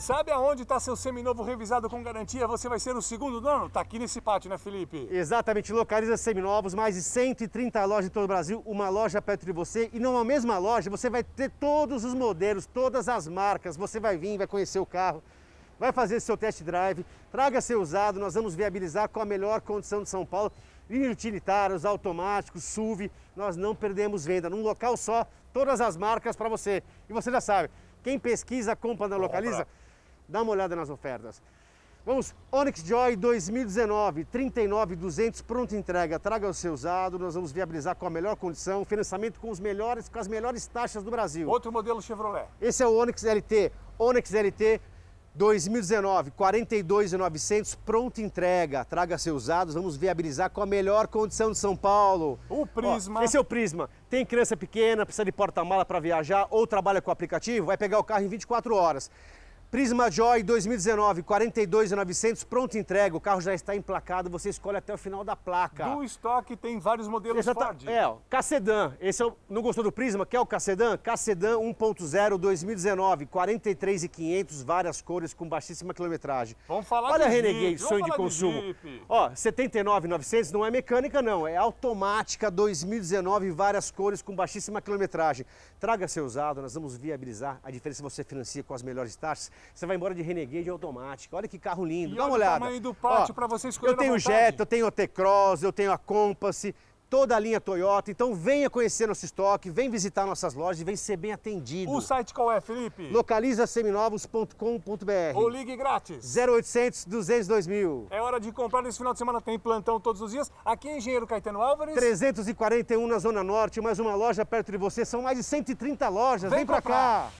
Sabe aonde está seu seminovo revisado com garantia? Você vai ser o segundo dono? Está aqui nesse pátio, né, Felipe? Exatamente. Localiza seminovos, mais de 130 lojas em todo o Brasil, uma loja perto de você. E numa mesma loja você vai ter todos os modelos, todas as marcas. Você vai vir, vai conhecer o carro, vai fazer seu test drive, traga seu usado. Nós vamos viabilizar com a melhor condição de São Paulo. Linha utilitários, automáticos, SUV. Nós não perdemos venda. Num local só, todas as marcas para você. E você já sabe. Quem pesquisa, compra, não localiza. Dá uma olhada nas ofertas. Vamos, Onix Joy 2019, 39,200, pronta entrega. Traga o seu usado, nós vamos viabilizar com a melhor condição, financiamento com, os melhores, com as melhores taxas do Brasil. Outro modelo Chevrolet. Esse é o Onix LT. Onix LT 2019, 42,900, pronta entrega. Traga seu usado vamos viabilizar com a melhor condição de São Paulo. O Prisma. Ó, esse é o Prisma. Tem criança pequena, precisa de porta-mala para viajar ou trabalha com aplicativo, vai pegar o carro em 24 horas. Prisma Joy 2019, 42,900, pronto entrega. O carro já está emplacado, você escolhe até o final da placa. No estoque tem vários modelos Exata, Ford. É, ó, Cacedan. Esse é o, não gostou do Prisma? Quer o Cacedan? Cacedan 1.0 2019, 43,500, várias cores com baixíssima quilometragem. Vamos falar Olha a Renegade, Jeep. sonho de consumo. De ó, 79,900 não é mecânica não, é automática 2019, várias cores com baixíssima quilometragem. Traga seu usado, nós vamos viabilizar a diferença você financia com as melhores taxas você vai embora de Renegade automática. Olha que carro lindo. E Dá uma olhada. o tamanho do pátio para você escolher Eu tenho Jetta, eu tenho a T-Cross, eu tenho a Compass, toda a linha Toyota. Então venha conhecer nosso estoque, vem visitar nossas lojas e vem ser bem atendido. O site qual é, Felipe? Localizaseminovos.com.br Ou ligue grátis. 0800 202 mil. É hora de comprar. Nesse final de semana tem plantão todos os dias. Aqui em Engenheiro Caetano Álvares. 341 na Zona Norte, mais uma loja perto de você. São mais de 130 lojas. Vem, vem pra cá.